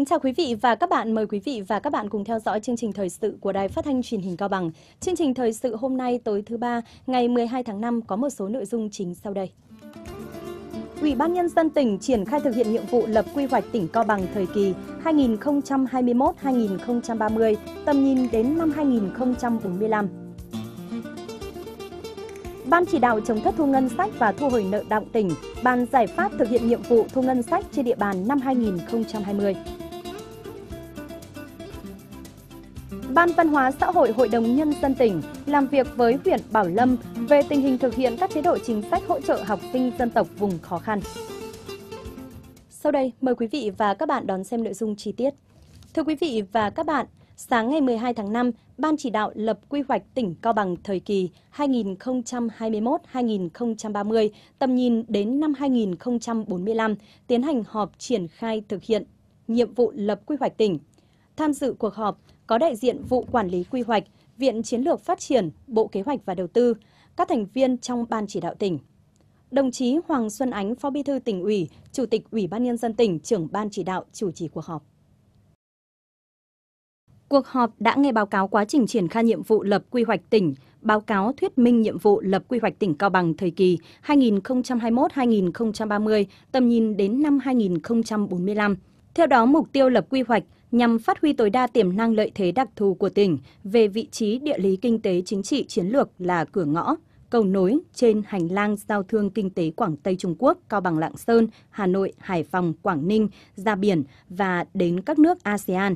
kính chào quý vị và các bạn. Mời quý vị và các bạn cùng theo dõi chương trình thời sự của Đài Phát thanh Truyền hình Cao Bằng. Chương trình thời sự hôm nay tối thứ ba, ngày 12 tháng 5 có một số nội dung chính sau đây. Ủy ban nhân dân tỉnh triển khai thực hiện nhiệm vụ lập quy hoạch tỉnh Cao Bằng thời kỳ 2021-2030, tầm nhìn đến năm 2045. Ban chỉ đạo chống thất thu ngân sách và thu hồi nợ động tỉnh, ban giải pháp thực hiện nhiệm vụ thu ngân sách trên địa bàn năm 2020. Ban Văn hóa Xã hội Hội đồng Nhân dân tỉnh làm việc với huyện Bảo Lâm về tình hình thực hiện các chế độ chính sách hỗ trợ học sinh dân tộc vùng khó khăn. Sau đây, mời quý vị và các bạn đón xem nội dung chi tiết. Thưa quý vị và các bạn, sáng ngày 12 tháng 5, Ban chỉ đạo lập quy hoạch tỉnh Cao Bằng thời kỳ 2021-2030, tầm nhìn đến năm 2045, tiến hành họp triển khai thực hiện nhiệm vụ lập quy hoạch tỉnh. Tham dự cuộc họp, có đại diện vụ quản lý quy hoạch, Viện Chiến lược Phát triển, Bộ Kế hoạch và Đầu tư, các thành viên trong Ban chỉ đạo tỉnh. Đồng chí Hoàng Xuân Ánh, Phó Bí thư tỉnh ủy, Chủ tịch Ủy ban Nhân dân tỉnh, trưởng Ban chỉ đạo chủ trì cuộc họp. Cuộc họp đã nghe báo cáo quá trình triển khai nhiệm vụ lập quy hoạch tỉnh, báo cáo thuyết minh nhiệm vụ lập quy hoạch tỉnh Cao Bằng thời kỳ 2021-2030, tầm nhìn đến năm 2045. Theo đó, mục tiêu lập quy hoạch nhằm phát huy tối đa tiềm năng lợi thế đặc thù của tỉnh về vị trí địa lý kinh tế chính trị chiến lược là cửa ngõ, cầu nối trên hành lang giao thương kinh tế Quảng Tây Trung Quốc, Cao Bằng Lạng Sơn, Hà Nội, Hải Phòng, Quảng Ninh, ra biển và đến các nước ASEAN.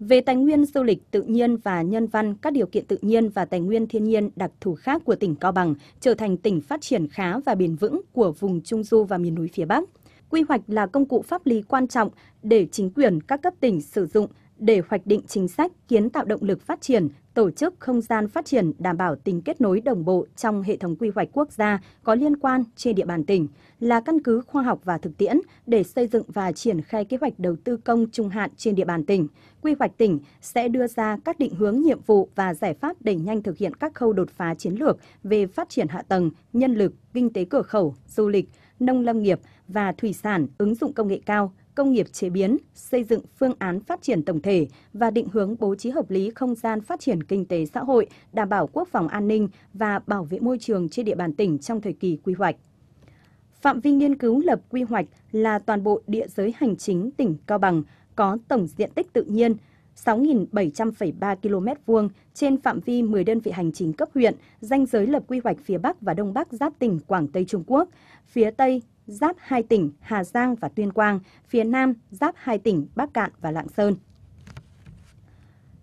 Về tài nguyên du lịch tự nhiên và nhân văn, các điều kiện tự nhiên và tài nguyên thiên nhiên đặc thù khác của tỉnh Cao Bằng trở thành tỉnh phát triển khá và bền vững của vùng Trung Du và miền núi phía Bắc quy hoạch là công cụ pháp lý quan trọng để chính quyền các cấp tỉnh sử dụng để hoạch định chính sách, kiến tạo động lực phát triển, tổ chức không gian phát triển đảm bảo tính kết nối đồng bộ trong hệ thống quy hoạch quốc gia có liên quan trên địa bàn tỉnh, là căn cứ khoa học và thực tiễn để xây dựng và triển khai kế hoạch đầu tư công trung hạn trên địa bàn tỉnh. Quy hoạch tỉnh sẽ đưa ra các định hướng nhiệm vụ và giải pháp đẩy nhanh thực hiện các khâu đột phá chiến lược về phát triển hạ tầng, nhân lực, kinh tế cửa khẩu, du lịch, nông lâm nghiệp, và thủy sản ứng dụng công nghệ cao, công nghiệp chế biến, xây dựng phương án phát triển tổng thể và định hướng bố trí hợp lý không gian phát triển kinh tế xã hội, đảm bảo quốc phòng an ninh và bảo vệ môi trường trên địa bàn tỉnh trong thời kỳ quy hoạch. Phạm vi nghiên cứu lập quy hoạch là toàn bộ địa giới hành chính tỉnh Cao Bằng có tổng diện tích tự nhiên 6.700,3 km vuông trên phạm vi 10 đơn vị hành chính cấp huyện, danh giới lập quy hoạch phía Bắc và Đông Bắc giáp tỉnh Quảng Tây Trung Quốc, phía Tây giáp hai tỉnh Hà Giang và Tuyên Quang, phía Nam giáp hai tỉnh Bắc Cạn và Lạng Sơn.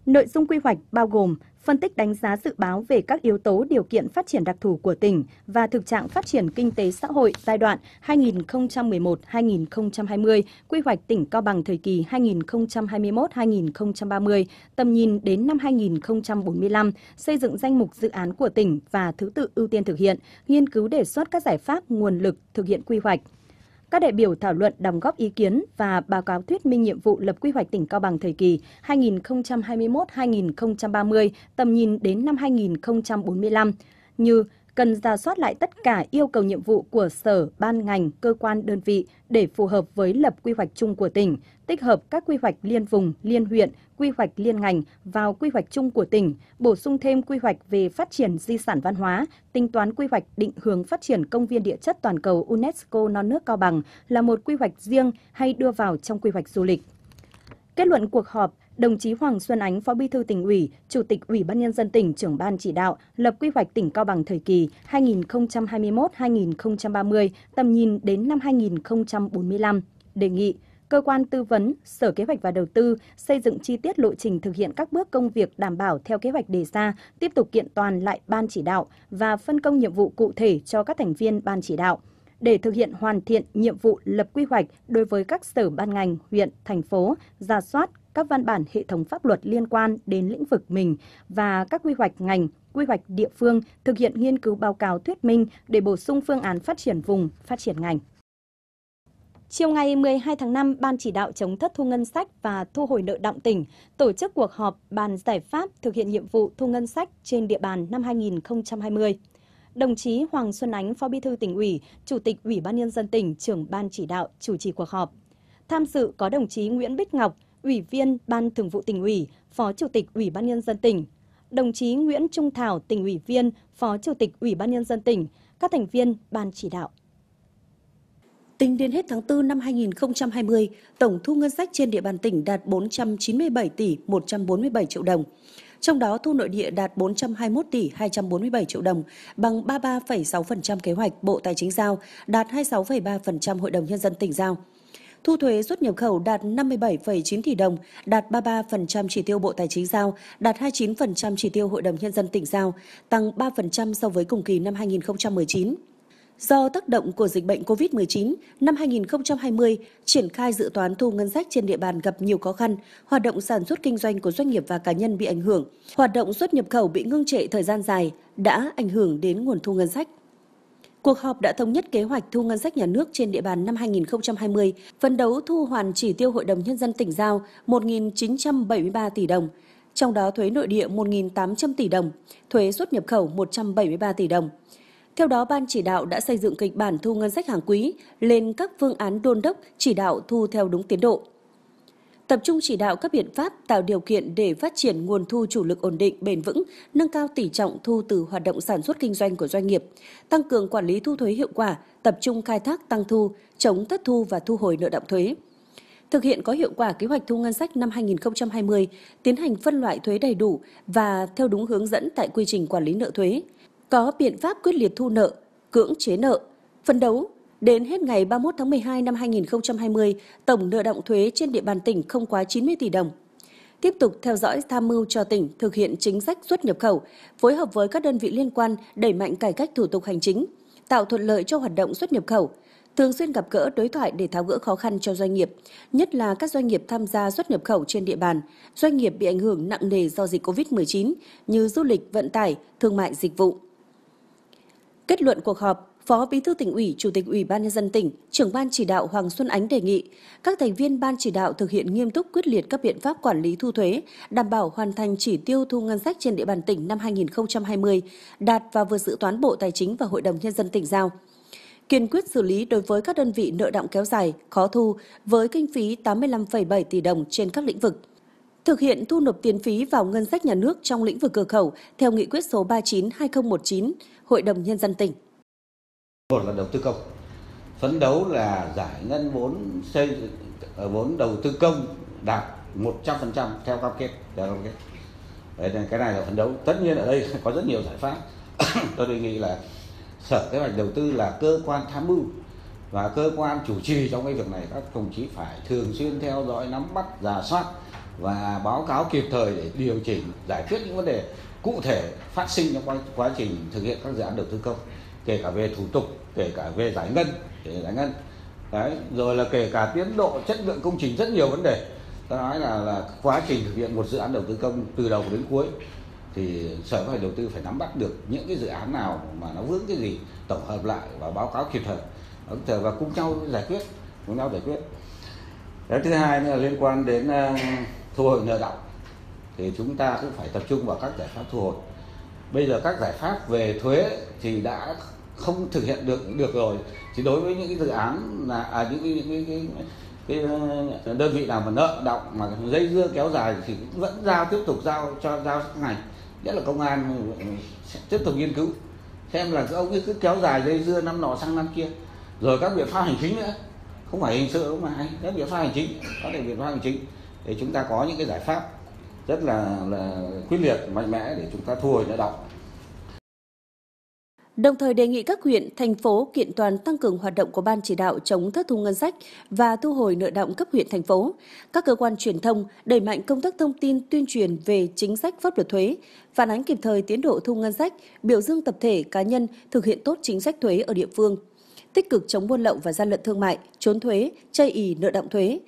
Nội dung quy hoạch bao gồm phân tích đánh giá dự báo về các yếu tố điều kiện phát triển đặc thù của tỉnh và thực trạng phát triển kinh tế xã hội giai đoạn 2011-2020, quy hoạch tỉnh Cao Bằng thời kỳ 2021-2030, tầm nhìn đến năm 2045, xây dựng danh mục dự án của tỉnh và thứ tự ưu tiên thực hiện, nghiên cứu đề xuất các giải pháp nguồn lực thực hiện quy hoạch các đại biểu thảo luận đóng góp ý kiến và báo cáo thuyết minh nhiệm vụ lập quy hoạch tỉnh Cao Bằng thời kỳ 2021-2030, tầm nhìn đến năm 2045 như cần ra soát lại tất cả yêu cầu nhiệm vụ của sở, ban ngành, cơ quan, đơn vị để phù hợp với lập quy hoạch chung của tỉnh, tích hợp các quy hoạch liên vùng, liên huyện, quy hoạch liên ngành vào quy hoạch chung của tỉnh, bổ sung thêm quy hoạch về phát triển di sản văn hóa, tính toán quy hoạch định hướng phát triển công viên địa chất toàn cầu UNESCO non nước Cao Bằng là một quy hoạch riêng hay đưa vào trong quy hoạch du lịch. Kết luận cuộc họp, đồng chí Hoàng Xuân Ánh, Phó Bí thư tỉnh ủy, Chủ tịch Ủy ban nhân dân tỉnh, trưởng ban chỉ đạo lập quy hoạch tỉnh Cao Bằng thời kỳ 2021-2030, tầm nhìn đến năm 2045, đề nghị cơ quan tư vấn, Sở Kế hoạch và Đầu tư xây dựng chi tiết lộ trình thực hiện các bước công việc đảm bảo theo kế hoạch đề ra, tiếp tục kiện toàn lại ban chỉ đạo và phân công nhiệm vụ cụ thể cho các thành viên ban chỉ đạo để thực hiện hoàn thiện nhiệm vụ lập quy hoạch đối với các sở ban ngành, huyện, thành phố, ra soát các văn bản hệ thống pháp luật liên quan đến lĩnh vực mình và các quy hoạch ngành, quy hoạch địa phương thực hiện nghiên cứu báo cáo thuyết minh để bổ sung phương án phát triển vùng, phát triển ngành. Chiều ngày 12 tháng 5, Ban chỉ đạo chống thất thu ngân sách và thu hồi nợ động tỉnh tổ chức cuộc họp bàn giải pháp thực hiện nhiệm vụ thu ngân sách trên địa bàn năm 2020. Đồng chí Hoàng Xuân Ánh, Phó Bí thư tỉnh ủy, Chủ tịch Ủy ban nhân dân tỉnh, trưởng ban chỉ đạo chủ trì cuộc họp. Tham dự có đồng chí Nguyễn Bích Ngọc, Ủy viên Ban Thường vụ tỉnh ủy, Phó Chủ tịch Ủy ban Nhân dân tỉnh, đồng chí Nguyễn Trung Thảo, tỉnh ủy viên, Phó Chủ tịch Ủy ban Nhân dân tỉnh, các thành viên Ban chỉ đạo. Tính đến hết tháng 4 năm 2020, tổng thu ngân sách trên địa bàn tỉnh đạt 497 tỷ 147 triệu đồng. Trong đó thu nội địa đạt 421 tỷ 247 triệu đồng, bằng 33,6% kế hoạch Bộ Tài chính giao, đạt 26,3% Hội đồng Nhân dân tỉnh giao. Thu thuế xuất nhập khẩu đạt 57,9 tỷ đồng, đạt 33% chỉ tiêu Bộ Tài chính giao, đạt 29% chỉ tiêu Hội đồng Nhân dân tỉnh giao, tăng 3% so với cùng kỳ năm 2019. Do tác động của dịch bệnh COVID-19, năm 2020, triển khai dự toán thu ngân sách trên địa bàn gặp nhiều khó khăn, hoạt động sản xuất kinh doanh của doanh nghiệp và cá nhân bị ảnh hưởng, hoạt động xuất nhập khẩu bị ngưng trệ thời gian dài đã ảnh hưởng đến nguồn thu ngân sách. Cuộc họp đã thống nhất kế hoạch thu ngân sách nhà nước trên địa bàn năm 2020, phấn đấu thu hoàn chỉ tiêu Hội đồng Nhân dân tỉnh giao 1.973 tỷ đồng, trong đó thuế nội địa 1.800 tỷ đồng, thuế xuất nhập khẩu 173 tỷ đồng. Theo đó, Ban chỉ đạo đã xây dựng kịch bản thu ngân sách hàng quý lên các phương án đôn đốc chỉ đạo thu theo đúng tiến độ tập trung chỉ đạo các biện pháp tạo điều kiện để phát triển nguồn thu chủ lực ổn định, bền vững, nâng cao tỷ trọng thu từ hoạt động sản xuất kinh doanh của doanh nghiệp, tăng cường quản lý thu thuế hiệu quả, tập trung khai thác tăng thu, chống thất thu và thu hồi nợ động thuế thực hiện có hiệu quả kế hoạch thu ngân sách năm 2020, tiến hành phân loại thuế đầy đủ và theo đúng hướng dẫn tại quy trình quản lý nợ thuế, có biện pháp quyết liệt thu nợ, cưỡng chế nợ, phân đấu Đến hết ngày 31 tháng 12 năm 2020, tổng nợ động thuế trên địa bàn tỉnh không quá 90 tỷ đồng. Tiếp tục theo dõi tham mưu cho tỉnh thực hiện chính sách xuất nhập khẩu, phối hợp với các đơn vị liên quan đẩy mạnh cải cách thủ tục hành chính, tạo thuận lợi cho hoạt động xuất nhập khẩu, thường xuyên gặp gỡ đối thoại để tháo gỡ khó khăn cho doanh nghiệp, nhất là các doanh nghiệp tham gia xuất nhập khẩu trên địa bàn, doanh nghiệp bị ảnh hưởng nặng nề do dịch COVID-19 như du lịch, vận tải, thương mại, dịch vụ. Kết luận cuộc họp, Phó Bí thư tỉnh ủy, Chủ tịch Ủy ban nhân dân tỉnh, trưởng ban chỉ đạo Hoàng Xuân Ánh đề nghị các thành viên ban chỉ đạo thực hiện nghiêm túc quyết liệt các biện pháp quản lý thu thuế, đảm bảo hoàn thành chỉ tiêu thu ngân sách trên địa bàn tỉnh năm 2020, đạt và vượt dự toán Bộ Tài chính và Hội đồng nhân dân tỉnh giao kiên quyết xử lý đối với các đơn vị nợ động kéo dài, khó thu với kinh phí 85,7 tỷ đồng trên các lĩnh vực. Thực hiện thu nộp tiền phí vào ngân sách nhà nước trong lĩnh vực cửa khẩu theo nghị quyết số 39/2019 Hội đồng nhân dân tỉnh một là đầu tư công phấn đấu là giải ngân vốn xây ờ, vốn đầu tư công đạt 100% theo cam kết theo cam kết Đấy, cái này là phấn đấu tất nhiên ở đây có rất nhiều giải pháp tôi đề nghị là sở kế hoạch đầu tư là cơ quan tham mưu và cơ quan chủ trì trong cái việc này các đồng chí phải thường xuyên theo dõi nắm bắt giả soát và báo cáo kịp thời để điều chỉnh giải quyết những vấn đề cụ thể phát sinh trong quá trình thực hiện các dự án đầu tư công kể cả về thủ tục kể cả về giải ngân kể giải ngân đấy rồi là kể cả tiến độ chất lượng công trình rất nhiều vấn đề ta nói là, là quá trình thực hiện một dự án đầu tư công từ đầu đến cuối thì sở phải đầu tư phải nắm bắt được những cái dự án nào mà nó vướng cái gì tổng hợp lại và báo cáo kịp thời và cùng nhau giải quyết cùng nhau giải quyết cái thứ hai là liên quan đến ờ, thu hồi nợ động thì chúng ta cũng phải tập trung vào các giải pháp thu hồi bây giờ các giải pháp về thuế thì đã không thực hiện được được rồi thì đối với những cái dự án là à, những cái, những cái, cái cái đơn vị nào mà nợ động mà dây dưa kéo dài thì vẫn giao tiếp tục giao cho giao ngành nhất là công an tiếp tục nghiên cứu xem là ông cứ kéo dài dây dưa năm nọ sang năm kia rồi các biện pháp hành chính nữa không phải hình sự mà các biện pháp hành chính có thể biện pháp hành chính để chúng ta có những cái giải pháp rất là, là quyết liệt mạnh mẽ để chúng ta thu hồi nợ động đồng thời đề nghị các huyện, thành phố kiện toàn tăng cường hoạt động của Ban chỉ đạo chống thất thu ngân sách và thu hồi nợ động cấp huyện, thành phố. Các cơ quan truyền thông đẩy mạnh công tác thông tin tuyên truyền về chính sách pháp luật thuế, phản ánh kịp thời tiến độ thu ngân sách, biểu dương tập thể cá nhân thực hiện tốt chính sách thuế ở địa phương tích cực chống buôn lậu và gian lận thương mại, trốn thuế, chây ì nợ động thuế,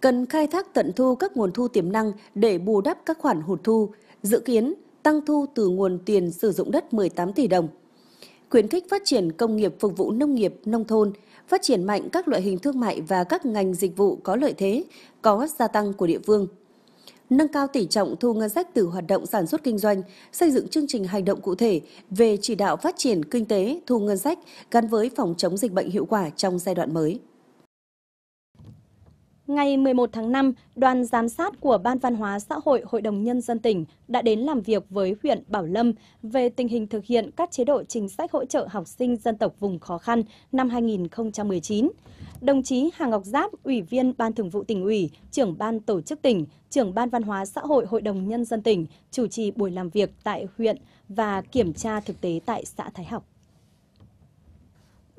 cần khai thác tận thu các nguồn thu tiềm năng để bù đắp các khoản hụt thu, dự kiến tăng thu từ nguồn tiền sử dụng đất 18 tỷ đồng khuyến khích phát triển công nghiệp phục vụ nông nghiệp, nông thôn, phát triển mạnh các loại hình thương mại và các ngành dịch vụ có lợi thế, có gia tăng của địa phương. Nâng cao tỷ trọng thu ngân sách từ hoạt động sản xuất kinh doanh, xây dựng chương trình hành động cụ thể về chỉ đạo phát triển kinh tế, thu ngân sách gắn với phòng chống dịch bệnh hiệu quả trong giai đoạn mới. Ngày 11 tháng 5, đoàn giám sát của Ban Văn hóa Xã hội Hội đồng Nhân dân tỉnh đã đến làm việc với huyện Bảo Lâm về tình hình thực hiện các chế độ chính sách hỗ trợ học sinh dân tộc vùng khó khăn năm 2019. Đồng chí Hà Ngọc Giáp, Ủy viên Ban Thường vụ tỉnh ủy, trưởng Ban Tổ chức tỉnh, trưởng Ban Văn hóa Xã hội Hội đồng Nhân dân tỉnh chủ trì buổi làm việc tại huyện và kiểm tra thực tế tại xã Thái Học.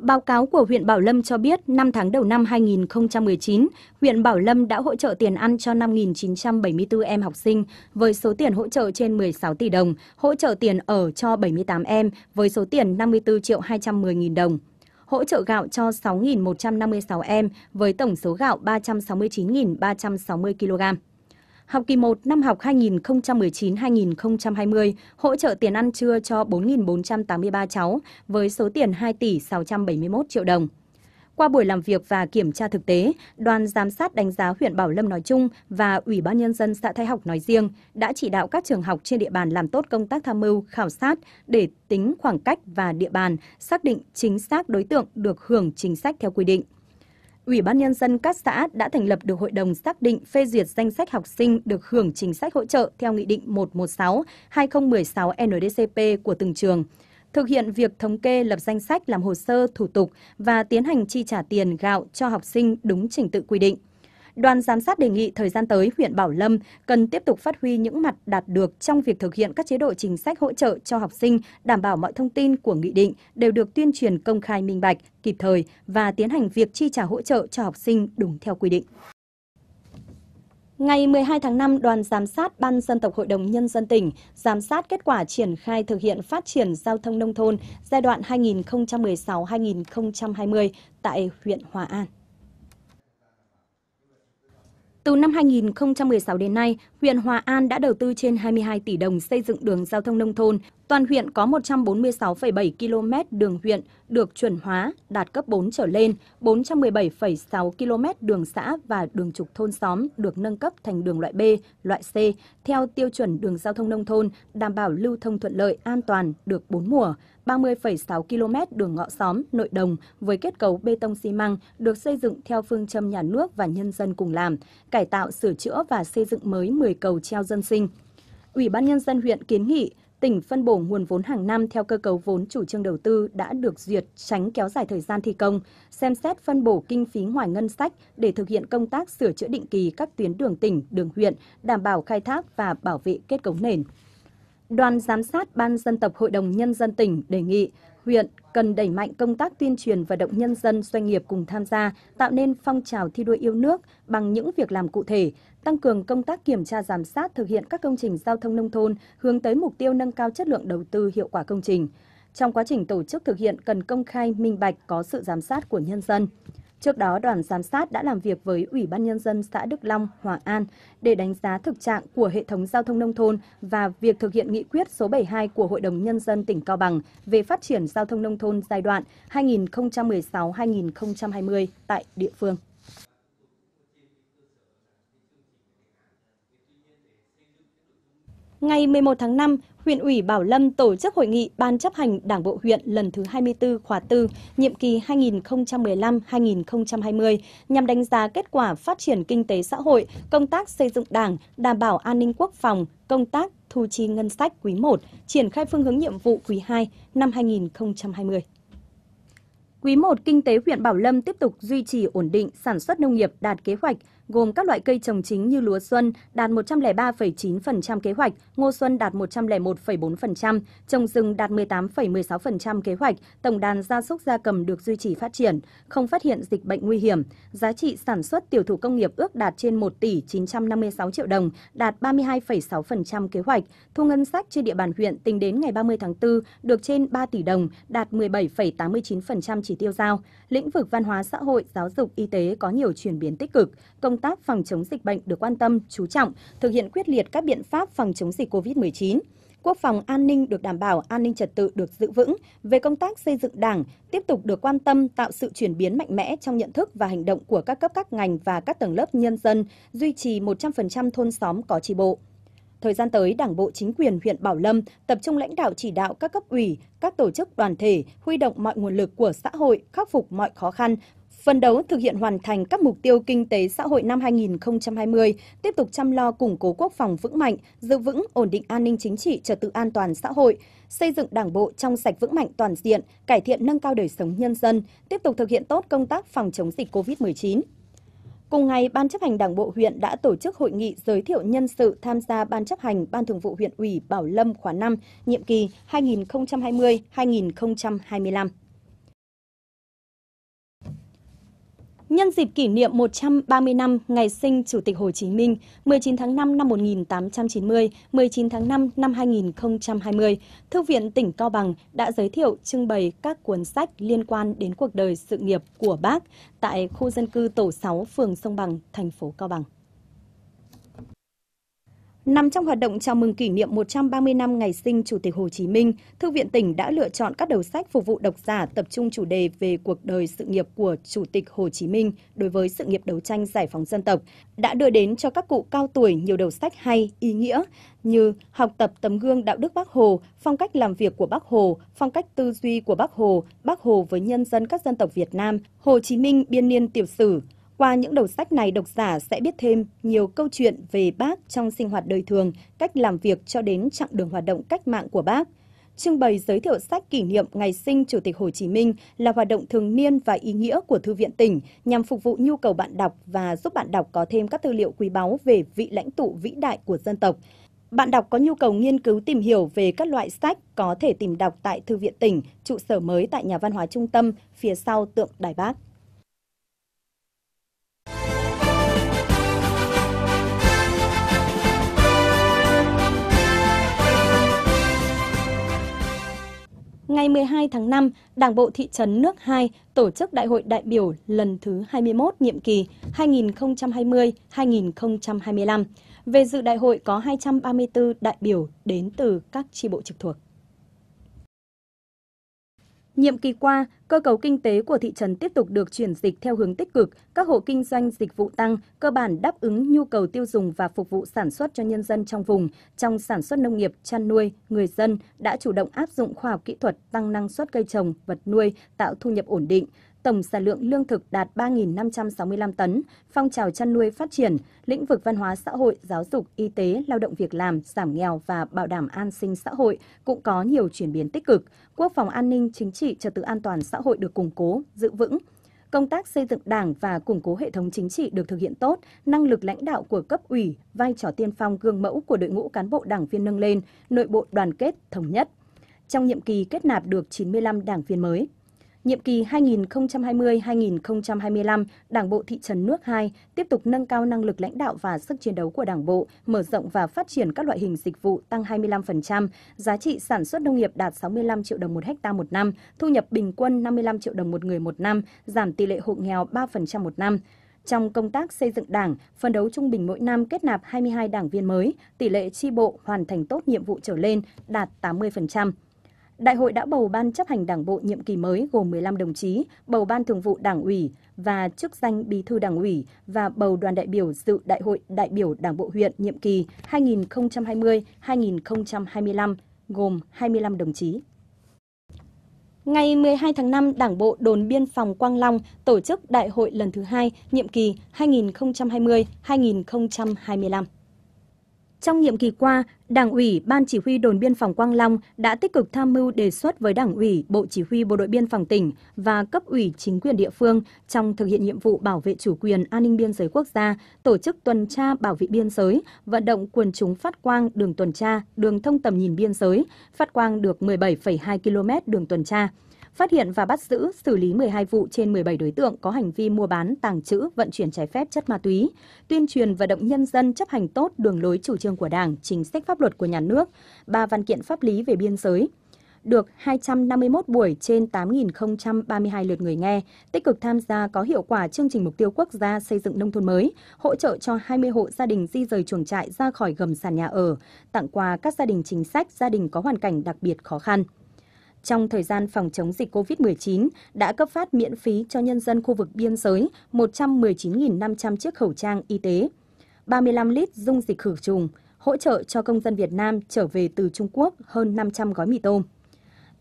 Báo cáo của huyện Bảo Lâm cho biết, 5 tháng đầu năm 2019, huyện Bảo Lâm đã hỗ trợ tiền ăn cho 5.974 em học sinh với số tiền hỗ trợ trên 16 tỷ đồng, hỗ trợ tiền ở cho 78 em với số tiền 54 triệu 210 nghìn đồng hỗ trợ gạo cho 6.156 em với tổng số gạo 369.360 kg học kỳ 1 năm học 2019-2020 hỗ trợ tiền ăn trưa cho 4.483 cháu với số tiền 2 tỷ 671 triệu đồng. Qua buổi làm việc và kiểm tra thực tế, đoàn giám sát đánh giá huyện Bảo Lâm nói chung và Ủy ban Nhân dân xã Thái Học nói riêng đã chỉ đạo các trường học trên địa bàn làm tốt công tác tham mưu, khảo sát để tính khoảng cách và địa bàn, xác định chính xác đối tượng được hưởng chính sách theo quy định. Ủy ban Nhân dân các xã đã thành lập được hội đồng xác định phê duyệt danh sách học sinh được hưởng chính sách hỗ trợ theo Nghị định 116-2016 NDCP của từng trường thực hiện việc thống kê lập danh sách làm hồ sơ thủ tục và tiến hành chi trả tiền gạo cho học sinh đúng trình tự quy định. Đoàn giám sát đề nghị thời gian tới huyện Bảo Lâm cần tiếp tục phát huy những mặt đạt được trong việc thực hiện các chế độ chính sách hỗ trợ cho học sinh, đảm bảo mọi thông tin của nghị định đều được tuyên truyền công khai minh bạch, kịp thời và tiến hành việc chi trả hỗ trợ cho học sinh đúng theo quy định. Ngày 12 tháng 5, đoàn giám sát Ban dân tộc Hội đồng Nhân dân tỉnh giám sát kết quả triển khai thực hiện phát triển giao thông nông thôn giai đoạn 2016-2020 tại huyện Hòa An. Từ năm 2016 đến nay, huyện Hòa An đã đầu tư trên 22 tỷ đồng xây dựng đường giao thông nông thôn Toàn huyện có 146,7 km đường huyện được chuẩn hóa, đạt cấp 4 trở lên, 417,6 km đường xã và đường trục thôn xóm được nâng cấp thành đường loại B, loại C theo tiêu chuẩn đường giao thông nông thôn, đảm bảo lưu thông thuận lợi, an toàn được 4 mùa. 30,6 km đường ngõ xóm, nội đồng với kết cấu bê tông xi măng được xây dựng theo phương châm nhà nước và nhân dân cùng làm, cải tạo, sửa chữa và xây dựng mới 10 cầu treo dân sinh. Ủy ban nhân dân huyện kiến nghị tỉnh phân bổ nguồn vốn hàng năm theo cơ cấu vốn chủ trương đầu tư đã được duyệt tránh kéo dài thời gian thi công, xem xét phân bổ kinh phí ngoài ngân sách để thực hiện công tác sửa chữa định kỳ các tuyến đường tỉnh, đường huyện, đảm bảo khai thác và bảo vệ kết cấu nền. Đoàn giám sát Ban dân tộc Hội đồng Nhân dân tỉnh đề nghị huyện cần đẩy mạnh công tác tuyên truyền vận động nhân dân doanh nghiệp cùng tham gia, tạo nên phong trào thi đua yêu nước bằng những việc làm cụ thể, tăng cường công tác kiểm tra giám sát thực hiện các công trình giao thông nông thôn hướng tới mục tiêu nâng cao chất lượng đầu tư hiệu quả công trình. Trong quá trình tổ chức thực hiện cần công khai, minh bạch, có sự giám sát của nhân dân. Trước đó, đoàn giám sát đã làm việc với Ủy ban Nhân dân xã Đức Long, Hòa An để đánh giá thực trạng của hệ thống giao thông nông thôn và việc thực hiện nghị quyết số 72 của Hội đồng Nhân dân tỉnh Cao Bằng về phát triển giao thông nông thôn giai đoạn 2016-2020 tại địa phương. Ngày 11 tháng 5, huyện ủy Bảo Lâm tổ chức hội nghị Ban chấp hành Đảng bộ huyện lần thứ 24 khóa 4, nhiệm kỳ 2015-2020 nhằm đánh giá kết quả phát triển kinh tế xã hội, công tác xây dựng Đảng, đảm bảo an ninh quốc phòng, công tác thu chi ngân sách quý 1, triển khai phương hướng nhiệm vụ quý 2 năm 2020. Quý 1 kinh tế huyện Bảo Lâm tiếp tục duy trì ổn định sản xuất nông nghiệp đạt kế hoạch, gồm các loại cây trồng chính như lúa xuân đạt 103,9% kế hoạch, ngô xuân đạt 101,4%, trồng rừng đạt 18,16% kế hoạch, tổng đàn gia súc gia cầm được duy trì phát triển, không phát hiện dịch bệnh nguy hiểm. Giá trị sản xuất tiểu thủ công nghiệp ước đạt trên 1 tỷ 956 triệu đồng, đạt 32,6% kế hoạch. Thu ngân sách trên địa bàn huyện tính đến ngày 30 tháng 4 được trên 3 tỷ đồng, đạt 17,89% chỉ tiêu giao. Lĩnh vực văn hóa xã hội, giáo dục, y tế có nhiều chuyển biến tích cực. Công tác phòng chống dịch bệnh được quan tâm, chú trọng, thực hiện quyết liệt các biện pháp phòng chống dịch COVID-19 quốc phòng an ninh được đảm bảo, an ninh trật tự được giữ vững, về công tác xây dựng Đảng tiếp tục được quan tâm tạo sự chuyển biến mạnh mẽ trong nhận thức và hành động của các cấp các ngành và các tầng lớp nhân dân, duy trì 100% thôn xóm có chi bộ. Thời gian tới, Đảng bộ chính quyền huyện Bảo Lâm tập trung lãnh đạo chỉ đạo các cấp ủy, các tổ chức đoàn thể huy động mọi nguồn lực của xã hội khắc phục mọi khó khăn phấn đấu thực hiện hoàn thành các mục tiêu kinh tế xã hội năm 2020, tiếp tục chăm lo củng cố quốc phòng vững mạnh, giữ vững ổn định an ninh chính trị, trật tự an toàn xã hội, xây dựng Đảng bộ trong sạch vững mạnh toàn diện, cải thiện nâng cao đời sống nhân dân, tiếp tục thực hiện tốt công tác phòng chống dịch COVID-19. Cùng ngày, Ban chấp hành Đảng bộ huyện đã tổ chức hội nghị giới thiệu nhân sự tham gia Ban chấp hành Ban thường vụ huyện ủy Bảo Lâm khóa 5, nhiệm kỳ 2020-2025. Nhân dịp kỷ niệm 130 năm ngày sinh Chủ tịch Hồ Chí Minh 19 tháng 5 năm 1890, 19 tháng 5 năm 2020, Thư viện tỉnh Cao Bằng đã giới thiệu trưng bày các cuốn sách liên quan đến cuộc đời sự nghiệp của bác tại khu dân cư tổ 6 phường Sông Bằng, thành phố Cao Bằng. Nằm trong hoạt động chào mừng kỷ niệm 130 năm ngày sinh Chủ tịch Hồ Chí Minh, Thư viện tỉnh đã lựa chọn các đầu sách phục vụ độc giả tập trung chủ đề về cuộc đời sự nghiệp của Chủ tịch Hồ Chí Minh đối với sự nghiệp đấu tranh giải phóng dân tộc, đã đưa đến cho các cụ cao tuổi nhiều đầu sách hay, ý nghĩa như học tập tấm gương đạo đức Bác Hồ, phong cách làm việc của Bác Hồ, phong cách tư duy của Bác Hồ, Bác Hồ với nhân dân các dân tộc Việt Nam, Hồ Chí Minh biên niên tiểu sử, qua những đầu sách này, độc giả sẽ biết thêm nhiều câu chuyện về bác trong sinh hoạt đời thường, cách làm việc cho đến chặng đường hoạt động cách mạng của bác. Trưng bày giới thiệu sách kỷ niệm ngày sinh Chủ tịch Hồ Chí Minh là hoạt động thường niên và ý nghĩa của Thư viện tỉnh nhằm phục vụ nhu cầu bạn đọc và giúp bạn đọc có thêm các tư liệu quý báu về vị lãnh tụ vĩ đại của dân tộc. Bạn đọc có nhu cầu nghiên cứu tìm hiểu về các loại sách có thể tìm đọc tại Thư viện tỉnh, trụ sở mới tại Nhà văn hóa Trung tâm, phía sau tượng Đài Bác. ngày 12 tháng 5, Đảng bộ thị trấn Nước 2 tổ chức Đại hội đại biểu lần thứ 21 nhiệm kỳ 2020-2025. Về dự đại hội có 234 đại biểu đến từ các tri bộ trực thuộc. Nhiệm kỳ qua, cơ cấu kinh tế của thị trấn tiếp tục được chuyển dịch theo hướng tích cực, các hộ kinh doanh dịch vụ tăng, cơ bản đáp ứng nhu cầu tiêu dùng và phục vụ sản xuất cho nhân dân trong vùng. Trong sản xuất nông nghiệp, chăn nuôi, người dân đã chủ động áp dụng khoa học kỹ thuật tăng năng suất cây trồng, vật nuôi, tạo thu nhập ổn định tổng sản lượng lương thực đạt 3.565 tấn, phong trào chăn nuôi phát triển, lĩnh vực văn hóa xã hội, giáo dục, y tế, lao động việc làm, giảm nghèo và bảo đảm an sinh xã hội cũng có nhiều chuyển biến tích cực. Quốc phòng an ninh, chính trị, trật tự an toàn xã hội được củng cố, giữ vững, công tác xây dựng đảng và củng cố hệ thống chính trị được thực hiện tốt, năng lực lãnh đạo của cấp ủy, vai trò tiên phong gương mẫu của đội ngũ cán bộ đảng viên nâng lên, nội bộ đoàn kết, thống nhất. Trong nhiệm kỳ kết nạp được 95 đảng viên mới nhiệm kỳ 2020-2025, Đảng bộ thị trấn Nước 2 tiếp tục nâng cao năng lực lãnh đạo và sức chiến đấu của Đảng bộ, mở rộng và phát triển các loại hình dịch vụ tăng 25%, giá trị sản xuất nông nghiệp đạt 65 triệu đồng một hecta một năm, thu nhập bình quân 55 triệu đồng một người một năm, giảm tỷ lệ hộ nghèo 3% một năm. Trong công tác xây dựng đảng, phân đấu trung bình mỗi năm kết nạp 22 đảng viên mới, tỷ lệ chi bộ hoàn thành tốt nhiệm vụ trở lên đạt 80%. Đại hội đã bầu Ban chấp hành Đảng bộ nhiệm kỳ mới gồm 15 đồng chí, bầu Ban thường vụ Đảng ủy và chức danh Bí thư Đảng ủy và bầu đoàn đại biểu dự Đại hội đại biểu Đảng bộ huyện nhiệm kỳ 2020-2025 gồm 25 đồng chí. Ngày 12 tháng 5, Đảng bộ đồn biên phòng Quang Long tổ chức đại hội lần thứ hai nhiệm kỳ 2020-2025. Trong nhiệm kỳ qua, Đảng ủy, Ban chỉ huy đồn biên phòng Quang Long đã tích cực tham mưu đề xuất với Đảng ủy, Bộ chỉ huy Bộ đội biên phòng tỉnh và cấp ủy chính quyền địa phương trong thực hiện nhiệm vụ bảo vệ chủ quyền an ninh biên giới quốc gia, tổ chức tuần tra bảo vệ biên giới, vận động quần chúng phát quang đường tuần tra, đường thông tầm nhìn biên giới, phát quang được 17,2 km đường tuần tra phát hiện và bắt giữ, xử lý 12 vụ trên 17 đối tượng có hành vi mua bán, tàng trữ, vận chuyển trái phép chất ma túy, tuyên truyền vận động nhân dân chấp hành tốt đường lối chủ trương của Đảng, chính sách pháp luật của nhà nước, ba văn kiện pháp lý về biên giới, được 251 buổi trên 8.032 lượt người nghe, tích cực tham gia có hiệu quả chương trình mục tiêu quốc gia xây dựng nông thôn mới, hỗ trợ cho 20 hộ gia đình di rời chuồng trại ra khỏi gầm sàn nhà ở, tặng quà các gia đình chính sách, gia đình có hoàn cảnh đặc biệt khó khăn trong thời gian phòng chống dịch COVID-19 đã cấp phát miễn phí cho nhân dân khu vực biên giới 119.500 chiếc khẩu trang y tế, 35 lít dung dịch khử trùng, hỗ trợ cho công dân Việt Nam trở về từ Trung Quốc hơn 500 gói mì tôm.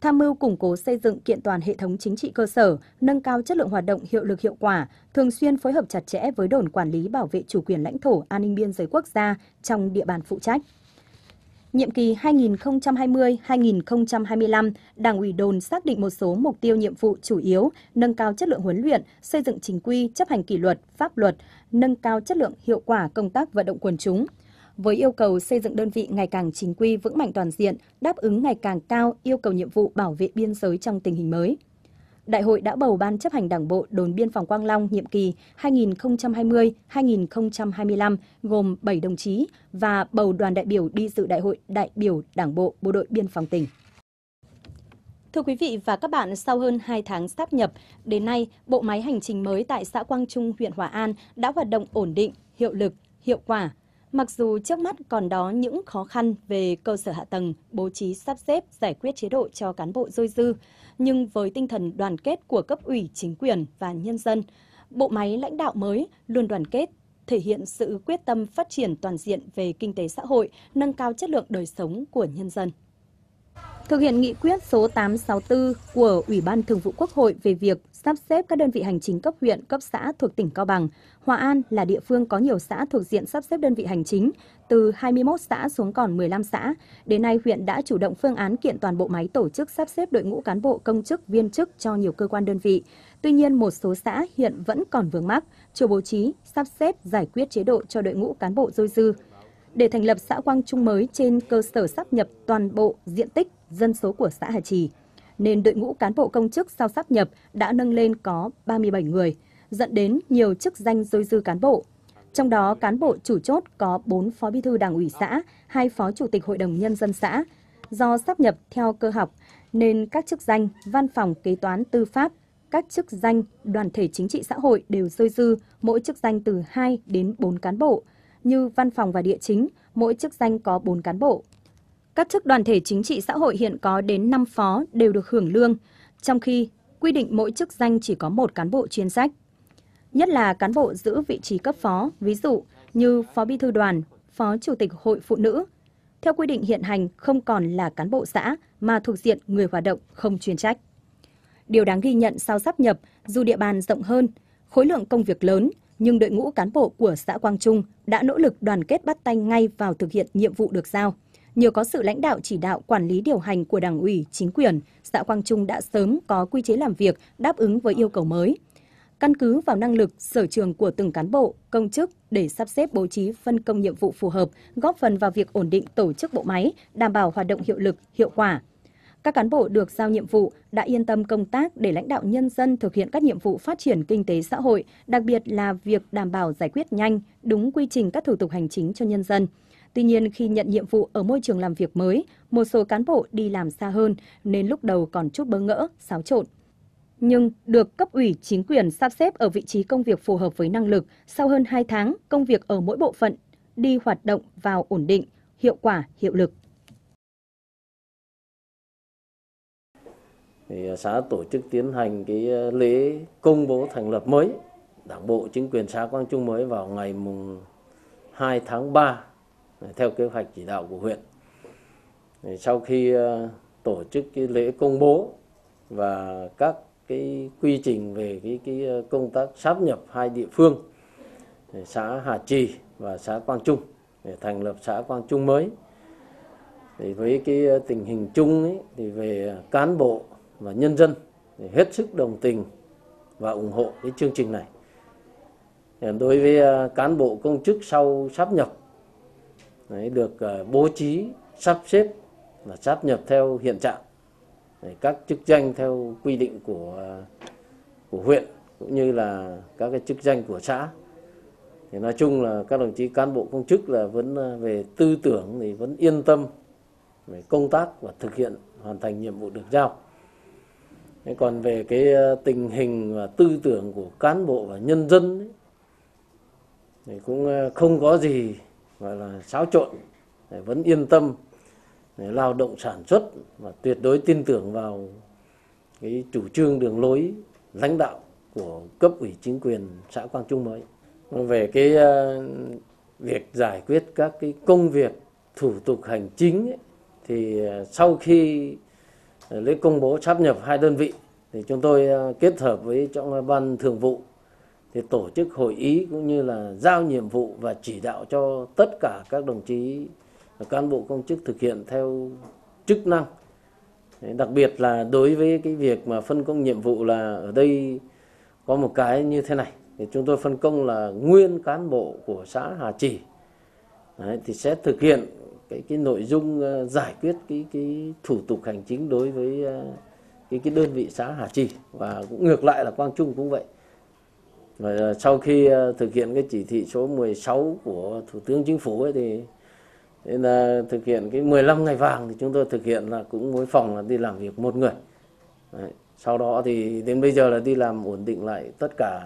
Tham mưu củng cố xây dựng kiện toàn hệ thống chính trị cơ sở, nâng cao chất lượng hoạt động hiệu lực hiệu quả, thường xuyên phối hợp chặt chẽ với đồn quản lý bảo vệ chủ quyền lãnh thổ an ninh biên giới quốc gia trong địa bàn phụ trách nhiệm kỳ 2020-2025, Đảng ủy đồn xác định một số mục tiêu nhiệm vụ chủ yếu, nâng cao chất lượng huấn luyện, xây dựng chính quy, chấp hành kỷ luật, pháp luật, nâng cao chất lượng hiệu quả công tác vận động quần chúng. Với yêu cầu xây dựng đơn vị ngày càng chính quy vững mạnh toàn diện, đáp ứng ngày càng cao yêu cầu nhiệm vụ bảo vệ biên giới trong tình hình mới. Đại hội đã bầu Ban chấp hành Đảng bộ đồn biên phòng Quang Long nhiệm kỳ 2020-2025 gồm 7 đồng chí và bầu đoàn đại biểu đi dự Đại hội đại biểu Đảng bộ Bộ đội Biên phòng tỉnh. Thưa quý vị và các bạn, sau hơn 2 tháng sáp nhập, đến nay, bộ máy hành trình mới tại xã Quang Trung, huyện Hòa An đã hoạt động ổn định, hiệu lực, hiệu quả – Mặc dù trước mắt còn đó những khó khăn về cơ sở hạ tầng, bố trí sắp xếp giải quyết chế độ cho cán bộ dôi dư, nhưng với tinh thần đoàn kết của cấp ủy, chính quyền và nhân dân, bộ máy lãnh đạo mới luôn đoàn kết, thể hiện sự quyết tâm phát triển toàn diện về kinh tế xã hội, nâng cao chất lượng đời sống của nhân dân thực hiện nghị quyết số 864 của Ủy ban Thường vụ Quốc hội về việc sắp xếp các đơn vị hành chính cấp huyện, cấp xã thuộc tỉnh Cao Bằng. Hòa An là địa phương có nhiều xã thuộc diện sắp xếp đơn vị hành chính, từ 21 xã xuống còn 15 xã. Đến nay, huyện đã chủ động phương án kiện toàn bộ máy tổ chức sắp xếp đội ngũ cán bộ công chức, viên chức cho nhiều cơ quan đơn vị. Tuy nhiên, một số xã hiện vẫn còn vướng mắc, chưa bố trí, sắp xếp, giải quyết chế độ cho đội ngũ cán bộ dôi dư. Để thành lập xã Quang Trung mới trên cơ sở sắp nhập toàn bộ diện tích dân số của xã Hà Trì, nên đội ngũ cán bộ công chức sau sắp nhập đã nâng lên có 37 người, dẫn đến nhiều chức danh dôi dư cán bộ. Trong đó, cán bộ chủ chốt có 4 phó bí thư đảng ủy xã, 2 phó chủ tịch hội đồng nhân dân xã. Do sắp nhập theo cơ học, nên các chức danh văn phòng kế toán tư pháp, các chức danh đoàn thể chính trị xã hội đều dôi dư, mỗi chức danh từ 2 đến 4 cán bộ, như văn phòng và địa chính, mỗi chức danh có 4 cán bộ các chức đoàn thể chính trị xã hội hiện có đến 5 phó đều được hưởng lương, trong khi quy định mỗi chức danh chỉ có một cán bộ chuyên trách. Nhất là cán bộ giữ vị trí cấp phó, ví dụ như phó bí thư đoàn, phó chủ tịch hội phụ nữ. Theo quy định hiện hành không còn là cán bộ xã mà thuộc diện người hoạt động không chuyên trách. Điều đáng ghi nhận sau sắp nhập, dù địa bàn rộng hơn, khối lượng công việc lớn, nhưng đội ngũ cán bộ của xã Quang Trung đã nỗ lực đoàn kết bắt tay ngay vào thực hiện nhiệm vụ được giao – nhờ có sự lãnh đạo chỉ đạo quản lý điều hành của Đảng ủy, chính quyền, xã Quang Trung đã sớm có quy chế làm việc đáp ứng với yêu cầu mới. Căn cứ vào năng lực, sở trường của từng cán bộ, công chức để sắp xếp bố trí phân công nhiệm vụ phù hợp, góp phần vào việc ổn định tổ chức bộ máy, đảm bảo hoạt động hiệu lực, hiệu quả. Các cán bộ được giao nhiệm vụ đã yên tâm công tác để lãnh đạo nhân dân thực hiện các nhiệm vụ phát triển kinh tế xã hội, đặc biệt là việc đảm bảo giải quyết nhanh, đúng quy trình các thủ tục hành chính cho nhân dân – Tuy nhiên, khi nhận nhiệm vụ ở môi trường làm việc mới, một số cán bộ đi làm xa hơn nên lúc đầu còn chút bỡ ngỡ, xáo trộn. Nhưng được cấp ủy chính quyền sắp xếp ở vị trí công việc phù hợp với năng lực, sau hơn 2 tháng, công việc ở mỗi bộ phận đi hoạt động vào ổn định, hiệu quả, hiệu lực. Thì à, xã tổ chức tiến hành cái à, lễ công bố thành lập mới Đảng bộ chính quyền xã Quang Trung mới vào ngày mùng 2 tháng 3 theo kế hoạch chỉ đạo của huyện. Sau khi ờ, tổ chức cái lễ công bố và các cái quy trình về cái cái ờ, công tác sáp nhập hai địa phương xã Hà Trì và xã Quang Trung để thành lập xã Quang Trung mới. Thì với cái ờ, tình hình chung ấy, thì về cán bộ và nhân dân thì hết sức đồng tình và ủng hộ cái chương trình này. Đối với cán bộ công chức sau sáp nhập đấy, được ờ, bố trí sắp xếp và sáp nhập theo hiện trạng đấy, các chức danh theo quy định của ờ, của huyện cũng như là các cái chức danh của xã thì nói chung là các đồng chí cán bộ công chức là vẫn ờ, về tư tưởng thì vẫn yên tâm về công tác và thực hiện hoàn thành nhiệm vụ được giao Thế còn về cái tình hình và tư tưởng của cán bộ và nhân dân ấy, thì cũng không có gì gọi là xáo trộn để vẫn yên tâm để lao động sản xuất và tuyệt đối tin tưởng vào cái chủ trương đường lối lãnh đạo của cấp ủy chính quyền xã Quang Trung mới vâng, về cái ờ, việc giải quyết các cái công việc thủ tục hành chính ấy, thì ờ, sau khi ờ, lễ công bố sáp nhập hai đơn vị thì chúng tôi kết hợp với trong ban thường vụ thì tổ chức hội ý cũng như là giao nhiệm vụ và chỉ đạo cho tất cả các đồng chí cán bộ công chức thực hiện theo chức năng đặc biệt là đối với cái việc mà phân công nhiệm vụ là ở đây có một cái như thế này thì chúng tôi phân công là nguyên cán bộ của xã Hà Trì Đấy, thì sẽ thực hiện cái cái nội dung ờ, giải quyết cái cái thủ tục hành chính đối với ờ, cái cái đơn vị xã Hà Trì và cũng ngược lại là Quang Trung cũng vậy và sau khi ờ, thực hiện cái chỉ thị số 16 của thủ tướng chính phủ ấy thì nên là thực hiện cái 15 ngày vàng thì chúng tôi thực hiện là cũng mỗi phòng là đi làm việc một người Đấy. sau đó thì đến bây giờ là đi làm ổn định lại tất cả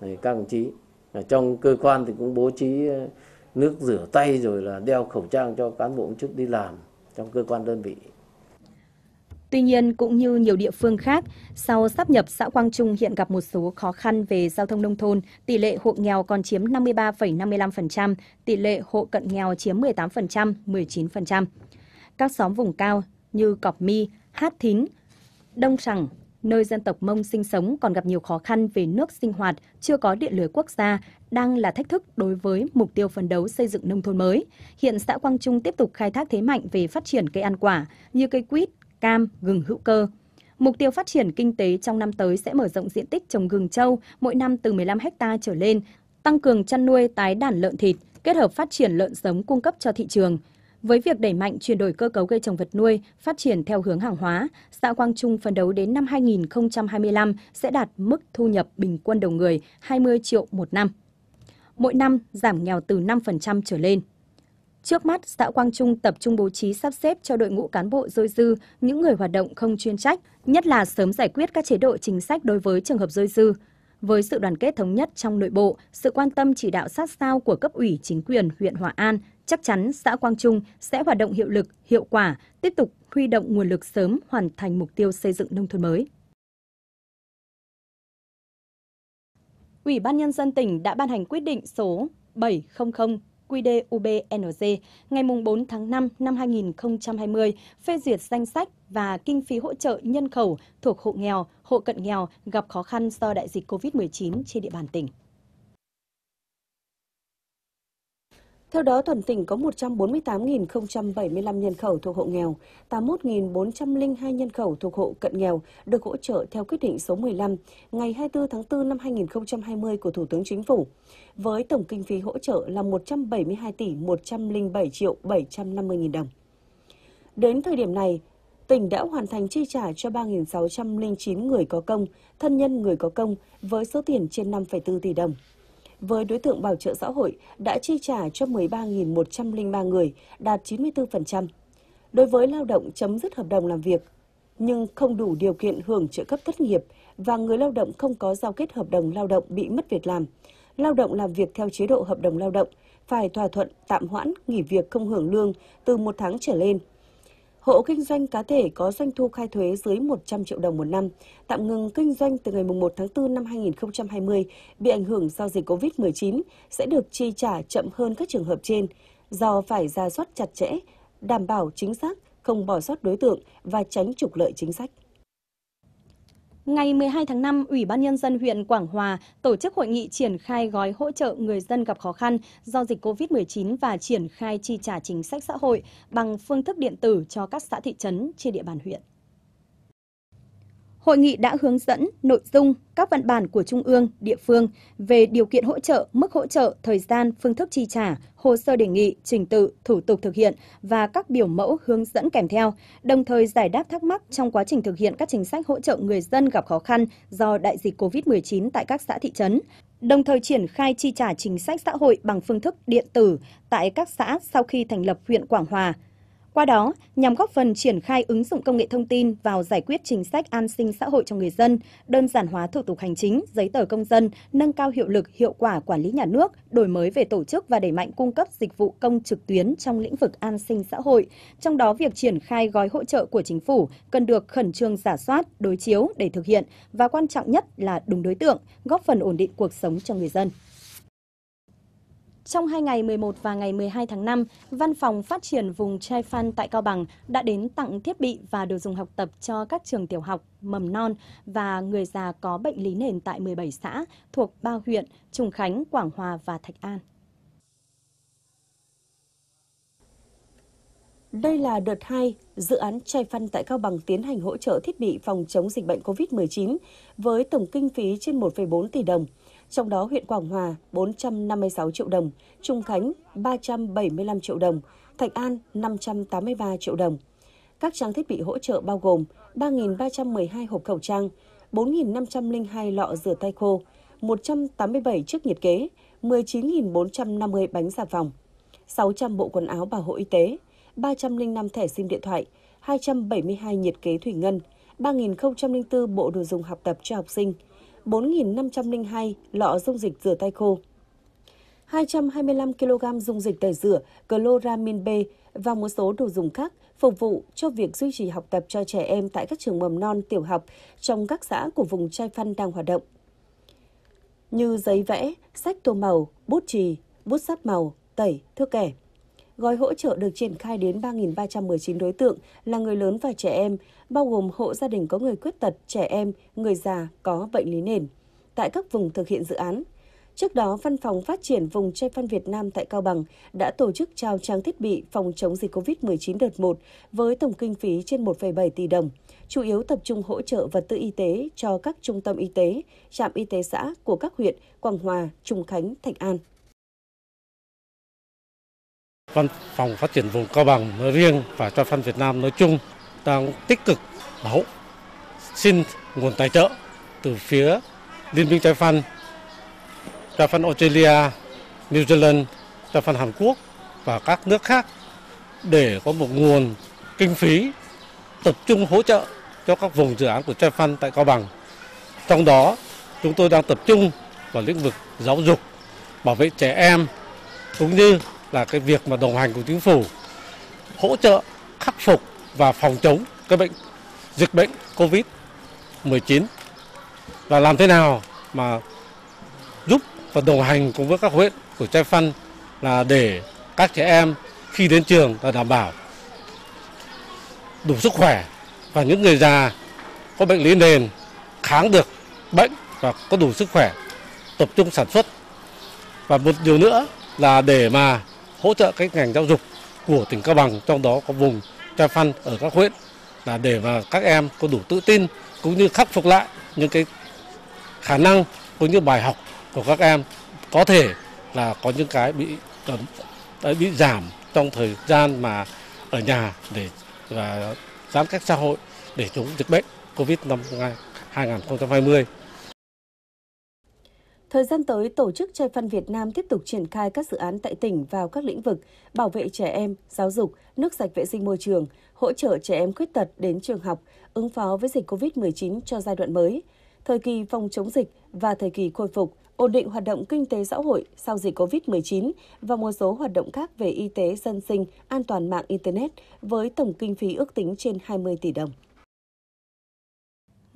này, các đồng chí ở trong cơ quan thì cũng bố trí ờ, nước rửa tay rồi là đeo khẩu trang cho cán bộ công chức đi làm trong cơ quan đơn vị Tuy nhiên, cũng như nhiều địa phương khác, sau sắp nhập xã Quang Trung hiện gặp một số khó khăn về giao thông nông thôn, tỷ lệ hộ nghèo còn chiếm 53,55%, tỷ lệ hộ cận nghèo chiếm 18%, 19%. Các xóm vùng cao như Cọp Mi, Hát Thính, Đông Sằng, nơi dân tộc Mông sinh sống còn gặp nhiều khó khăn về nước sinh hoạt, chưa có điện lưới quốc gia, đang là thách thức đối với mục tiêu phấn đấu xây dựng nông thôn mới. Hiện xã Quang Trung tiếp tục khai thác thế mạnh về phát triển cây ăn quả như cây quýt, cam, gừng hữu cơ. Mục tiêu phát triển kinh tế trong năm tới sẽ mở rộng diện tích trồng gừng châu mỗi năm từ 15 ha trở lên, tăng cường chăn nuôi tái đàn lợn thịt, kết hợp phát triển lợn sống cung cấp cho thị trường. Với việc đẩy mạnh chuyển đổi cơ cấu cây trồng vật nuôi, phát triển theo hướng hàng hóa, xã Quang Trung phấn đấu đến năm 2025 sẽ đạt mức thu nhập bình quân đầu người 20 triệu một năm. Mỗi năm giảm nghèo từ 5% trở lên. Trước mắt, xã Quang Trung tập trung bố trí sắp xếp cho đội ngũ cán bộ dôi dư, những người hoạt động không chuyên trách, nhất là sớm giải quyết các chế độ chính sách đối với trường hợp dôi dư. Với sự đoàn kết thống nhất trong nội bộ, sự quan tâm chỉ đạo sát sao của cấp ủy chính quyền huyện Hòa An, chắc chắn xã Quang Trung sẽ hoạt động hiệu lực, hiệu quả, tiếp tục huy động nguồn lực sớm hoàn thành mục tiêu xây dựng nông thôn mới. Ủy ban Nhân dân tỉnh đã ban hành quyết định số 700 QD UBNG ngày 4 tháng 5 năm 2020 phê duyệt danh sách và kinh phí hỗ trợ nhân khẩu thuộc hộ nghèo, hộ cận nghèo gặp khó khăn do đại dịch COVID-19 trên địa bàn tỉnh. Theo đó, toàn tỉnh có 148.075 nhân khẩu thuộc hộ nghèo, 81.402 nhân khẩu thuộc hộ cận nghèo được hỗ trợ theo quyết định số 15 ngày 24 tháng 4 năm 2020 của Thủ tướng Chính phủ, với tổng kinh phí hỗ trợ là 172 tỷ 107 triệu 750 nghìn đồng. Đến thời điểm này, tỉnh đã hoàn thành chi trả cho 3.609 người có công, thân nhân người có công với số tiền trên 5,4 tỷ đồng với đối tượng bảo trợ xã hội đã chi trả cho 13.103 người, đạt 94%. Đối với lao động chấm dứt hợp đồng làm việc, nhưng không đủ điều kiện hưởng trợ cấp thất nghiệp và người lao động không có giao kết hợp đồng lao động bị mất việc làm, lao động làm việc theo chế độ hợp đồng lao động phải thỏa thuận tạm hoãn nghỉ việc không hưởng lương từ một tháng trở lên – hộ kinh doanh cá thể có doanh thu khai thuế dưới 100 triệu đồng một năm, tạm ngừng kinh doanh từ ngày 1 tháng 4 năm 2020 bị ảnh hưởng do dịch COVID-19 sẽ được chi trả chậm hơn các trường hợp trên, do phải ra soát chặt chẽ, đảm bảo chính xác, không bỏ sót đối tượng và tránh trục lợi chính sách. Ngày 12 tháng 5, Ủy ban Nhân dân huyện Quảng Hòa tổ chức hội nghị triển khai gói hỗ trợ người dân gặp khó khăn do dịch COVID-19 và triển khai chi trả chính sách xã hội bằng phương thức điện tử cho các xã thị trấn trên địa bàn huyện. Hội nghị đã hướng dẫn nội dung các văn bản của Trung ương, địa phương về điều kiện hỗ trợ, mức hỗ trợ, thời gian, phương thức chi trả, hồ sơ đề nghị, trình tự, thủ tục thực hiện và các biểu mẫu hướng dẫn kèm theo, đồng thời giải đáp thắc mắc trong quá trình thực hiện các chính sách hỗ trợ người dân gặp khó khăn do đại dịch COVID-19 tại các xã thị trấn, đồng thời triển khai chi trả chính sách xã hội bằng phương thức điện tử tại các xã sau khi thành lập huyện Quảng Hòa, qua đó, nhằm góp phần triển khai ứng dụng công nghệ thông tin vào giải quyết chính sách an sinh xã hội cho người dân, đơn giản hóa thủ tục hành chính, giấy tờ công dân, nâng cao hiệu lực, hiệu quả quản lý nhà nước, đổi mới về tổ chức và đẩy mạnh cung cấp dịch vụ công trực tuyến trong lĩnh vực an sinh xã hội. Trong đó, việc triển khai gói hỗ trợ của chính phủ cần được khẩn trương giả soát, đối chiếu để thực hiện và quan trọng nhất là đúng đối tượng, góp phần ổn định cuộc sống cho người dân. Trong hai ngày 11 và ngày 12 tháng 5, Văn phòng Phát triển vùng Chai Phan tại Cao Bằng đã đến tặng thiết bị và đồ dùng học tập cho các trường tiểu học, mầm non và người già có bệnh lý nền tại 17 xã thuộc ba huyện Trùng Khánh, Quảng Hòa và Thạch An. Đây là đợt 2, dự án Chai phan tại Cao Bằng tiến hành hỗ trợ thiết bị phòng chống dịch bệnh COVID-19 với tổng kinh phí trên 1,4 tỷ đồng trong đó huyện Quảng Hòa 456 triệu đồng, Trung Khánh 375 triệu đồng, Thạch An 583 triệu đồng. Các trang thiết bị hỗ trợ bao gồm 3.312 hộp khẩu trang, 4.502 lọ rửa tay khô, 187 chiếc nhiệt kế, 19.450 bánh xà phòng, 600 bộ quần áo bảo hộ y tế, 305 thẻ SIM điện thoại, 272 nhiệt kế thủy ngân, 3.004 bộ đồ dùng học tập cho học sinh, 4.502 lọ dung dịch rửa tay khô, 225 kg dung dịch tẩy rửa, chloramin B và một số đồ dùng khác phục vụ cho việc duy trì học tập cho trẻ em tại các trường mầm non tiểu học trong các xã của vùng Chai Phan đang hoạt động. Như giấy vẽ, sách tô màu, bút chì, bút sáp màu, tẩy, thước kẻ. Gói hỗ trợ được triển khai đến 3.319 đối tượng là người lớn và trẻ em, bao gồm hộ gia đình có người khuyết tật, trẻ em, người già có bệnh lý nền tại các vùng thực hiện dự án. Trước đó, Văn phòng Phát triển vùng che văn Việt Nam tại Cao Bằng đã tổ chức trao trang thiết bị phòng chống dịch COVID-19 đợt 1 với tổng kinh phí trên 1,7 tỷ đồng, chủ yếu tập trung hỗ trợ vật tư y tế cho các trung tâm y tế, trạm y tế xã của các huyện Quảng Hòa, Trùng Khánh, Thạch An. Văn phòng phát triển vùng Cao Bằng nói riêng và cho phân Việt Nam nói chung đang tích cực báo xin nguồn tài trợ từ phía Liên minh Trái phân, Trái phân Australia, New Zealand, Trái phân Hàn Quốc và các nước khác để có một nguồn kinh phí tập trung hỗ trợ cho các vùng dự án của Trái phân tại Cao Bằng. Trong đó, chúng tôi đang tập trung vào lĩnh vực giáo dục, bảo vệ trẻ em cũng như là cái việc mà đồng hành của chính phủ hỗ trợ khắc phục và phòng chống cái bệnh dịch bệnh Covid 19 và làm thế nào mà giúp và đồng hành cùng với các huyện của Trai Phân là để các trẻ em khi đến trường là đảm bảo đủ sức khỏe và những người già có bệnh lý nền kháng được bệnh và có đủ sức khỏe tập trung sản xuất và một điều nữa là để mà hỗ trợ các ngành giáo dục của tỉnh Cao Bằng, trong đó có vùng Trà Phan ở các huyện là để mà các em có đủ tự tin cũng như khắc phục lại những cái khả năng cũng như bài học của các em có thể là có những cái bị bị giảm trong thời gian mà ở nhà để và giãn cách xã hội để chống dịch bệnh Covid năm 2020. Thời gian tới, Tổ chức Trẻ Phân Việt Nam tiếp tục triển khai các dự án tại tỉnh vào các lĩnh vực bảo vệ trẻ em, giáo dục, nước sạch vệ sinh môi trường, hỗ trợ trẻ em khuyết tật đến trường học, ứng phó với dịch COVID-19 cho giai đoạn mới, thời kỳ phòng chống dịch và thời kỳ khôi phục, ổn định hoạt động kinh tế xã hội sau dịch COVID-19 và một số hoạt động khác về y tế dân sinh, an toàn mạng Internet với tổng kinh phí ước tính trên 20 tỷ đồng.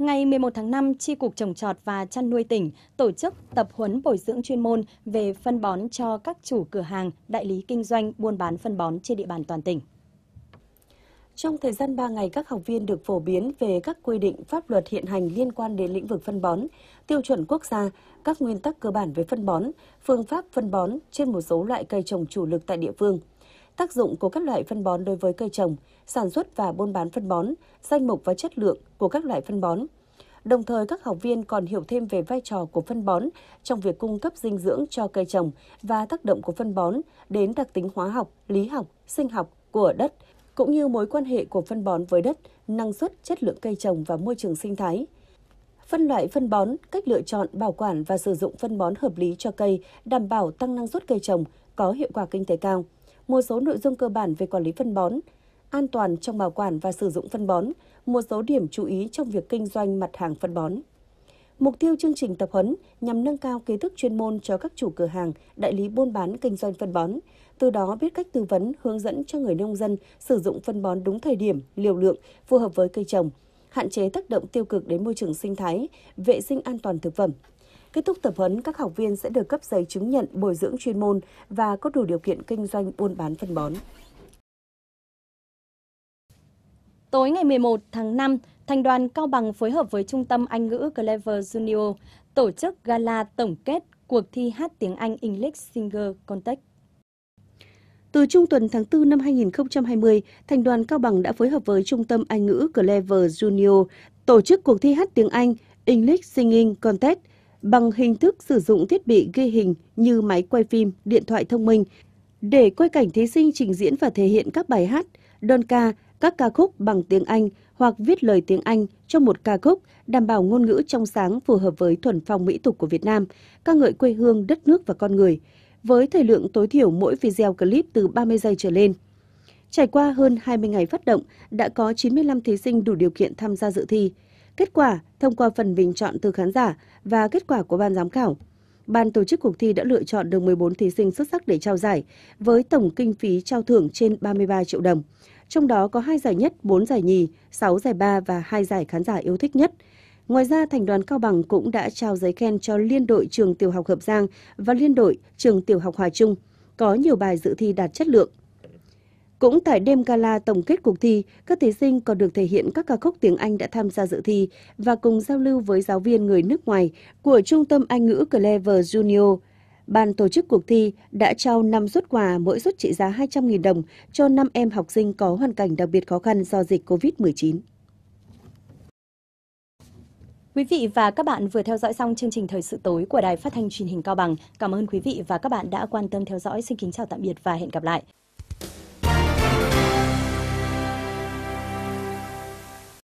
Ngày 11 tháng 5, Tri Cục Trồng Trọt và Chăn nuôi tỉnh tổ chức tập huấn bồi dưỡng chuyên môn về phân bón cho các chủ cửa hàng, đại lý kinh doanh buôn bán phân bón trên địa bàn toàn tỉnh. Trong thời gian 3 ngày, các học viên được phổ biến về các quy định pháp luật hiện hành liên quan đến lĩnh vực phân bón, tiêu chuẩn quốc gia, các nguyên tắc cơ bản về phân bón, phương pháp phân bón trên một số loại cây trồng chủ lực tại địa phương – tác dụng của các loại phân bón đối với cây trồng, sản xuất và buôn bán phân bón, danh mục và chất lượng của các loại phân bón. Đồng thời, các học viên còn hiểu thêm về vai trò của phân bón trong việc cung cấp dinh dưỡng cho cây trồng và tác động của phân bón đến đặc tính hóa học, lý học, sinh học của đất, cũng như mối quan hệ của phân bón với đất, năng suất, chất lượng cây trồng và môi trường sinh thái. Phân loại phân bón, cách lựa chọn, bảo quản và sử dụng phân bón hợp lý cho cây, đảm bảo tăng năng suất cây trồng, có hiệu quả kinh tế cao một số nội dung cơ bản về quản lý phân bón, an toàn trong bảo quản và sử dụng phân bón, một số điểm chú ý trong việc kinh doanh mặt hàng phân bón. Mục tiêu chương trình tập huấn nhằm nâng cao kiến thức chuyên môn cho các chủ cửa hàng, đại lý buôn bán kinh doanh phân bón, từ đó biết cách tư vấn, hướng dẫn cho người nông dân sử dụng phân bón đúng thời điểm, liều lượng, phù hợp với cây trồng, hạn chế tác động tiêu cực đến môi trường sinh thái, vệ sinh an toàn thực phẩm, Kết thúc tập huấn, các học viên sẽ được cấp giấy chứng nhận bồi dưỡng chuyên môn và có đủ điều kiện kinh doanh buôn bán phân bón. Tối ngày 11 tháng 5, Thành đoàn Cao Bằng phối hợp với Trung tâm Anh ngữ Clever Junior tổ chức gala tổng kết cuộc thi hát tiếng Anh English Singer Contest. Từ trung tuần tháng 4 năm 2020, Thành đoàn Cao Bằng đã phối hợp với Trung tâm Anh ngữ Clever Junior tổ chức cuộc thi hát tiếng Anh English Singing Contest bằng hình thức sử dụng thiết bị ghi hình như máy quay phim, điện thoại thông minh để quay cảnh thí sinh trình diễn và thể hiện các bài hát, đơn ca, các ca khúc bằng tiếng Anh hoặc viết lời tiếng Anh cho một ca khúc đảm bảo ngôn ngữ trong sáng phù hợp với thuần phong mỹ tục của Việt Nam, ca ngợi quê hương, đất nước và con người, với thời lượng tối thiểu mỗi video clip từ 30 giây trở lên. Trải qua hơn 20 ngày phát động, đã có 95 thí sinh đủ điều kiện tham gia dự thi kết quả thông qua phần bình chọn từ khán giả và kết quả của ban giám khảo. Ban tổ chức cuộc thi đã lựa chọn được 14 thí sinh xuất sắc để trao giải, với tổng kinh phí trao thưởng trên 33 triệu đồng. Trong đó có 2 giải nhất, 4 giải nhì, 6 giải ba và 2 giải khán giả yêu thích nhất. Ngoài ra, Thành đoàn Cao Bằng cũng đã trao giấy khen cho Liên đội Trường Tiểu học Hợp Giang và Liên đội Trường Tiểu học Hòa Trung. Có nhiều bài dự thi đạt chất lượng. Cũng tại đêm gala tổng kết cuộc thi, các thí sinh còn được thể hiện các ca khúc tiếng Anh đã tham gia dự thi và cùng giao lưu với giáo viên người nước ngoài của Trung tâm Anh ngữ Clever Junior. Ban tổ chức cuộc thi đã trao 5 suất quà mỗi suất trị giá 200.000 đồng cho 5 em học sinh có hoàn cảnh đặc biệt khó khăn do dịch COVID-19. Quý vị và các bạn vừa theo dõi xong chương trình Thời sự tối của Đài Phát thanh Truyền hình Cao Bằng. Cảm ơn quý vị và các bạn đã quan tâm theo dõi. Xin kính chào tạm biệt và hẹn gặp lại.